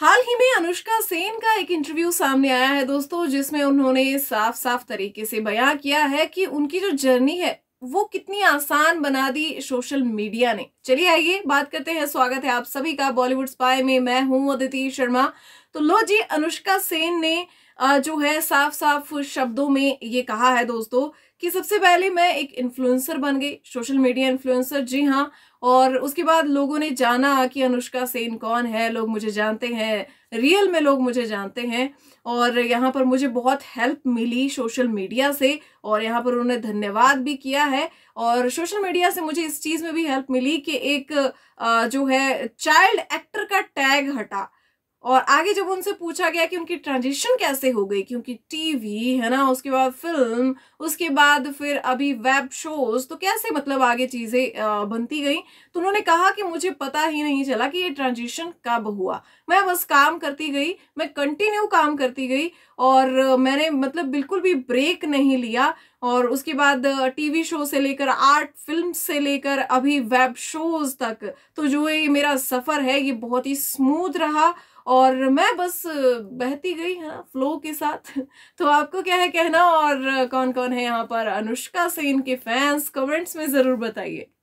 हाल ही में अनुष्का सेन का एक इंटरव्यू सामने आया है दोस्तों जिसमें उन्होंने साफ साफ तरीके से बयां किया है कि उनकी जो जर्नी है वो कितनी आसान बना दी सोशल मीडिया ने चलिए आइए बात करते हैं स्वागत है आप सभी का बॉलीवुड स्पाई में मैं हूं अदिति शर्मा तो लो जी अनुष्का सेन ने जो है साफ साफ शब्दों में ये कहा है दोस्तों कि सबसे पहले मैं एक इन्फ्लुएंसर बन गई सोशल मीडिया इन्फ्लुएंसर जी हाँ और उसके बाद लोगों ने जाना कि अनुष्का सेन कौन है लोग मुझे जानते हैं रियल में लोग मुझे जानते हैं और यहाँ पर मुझे बहुत हेल्प मिली सोशल मीडिया से और यहाँ पर उन्होंने धन्यवाद भी किया है और सोशल मीडिया से मुझे इस चीज़ में भी हेल्प मिली कि एक जो है चाइल्ड एक्टर का टैग हटा और आगे जब उनसे पूछा गया कि उनकी ट्रांजिशन कैसे हो गई क्योंकि टीवी है ना उसके बाद फिल्म उसके बाद फिर अभी वेब शोज तो कैसे मतलब आगे चीज़ें बनती गई तो उन्होंने कहा कि मुझे पता ही नहीं चला कि ये ट्रांजिशन कब हुआ मैं बस काम करती गई मैं कंटिन्यू काम करती गई और मैंने मतलब बिल्कुल भी ब्रेक नहीं लिया और उसके बाद टीवी शो से लेकर आर्ट फिल्म से लेकर अभी वेब शोज तक तो जो ये मेरा सफ़र है ये बहुत ही स्मूथ रहा और मैं बस बहती गई है फ्लो के साथ तो आपको क्या है कहना और कौन कौन है यहाँ पर अनुष्का सेन के फैंस कमेंट्स में ज़रूर बताइए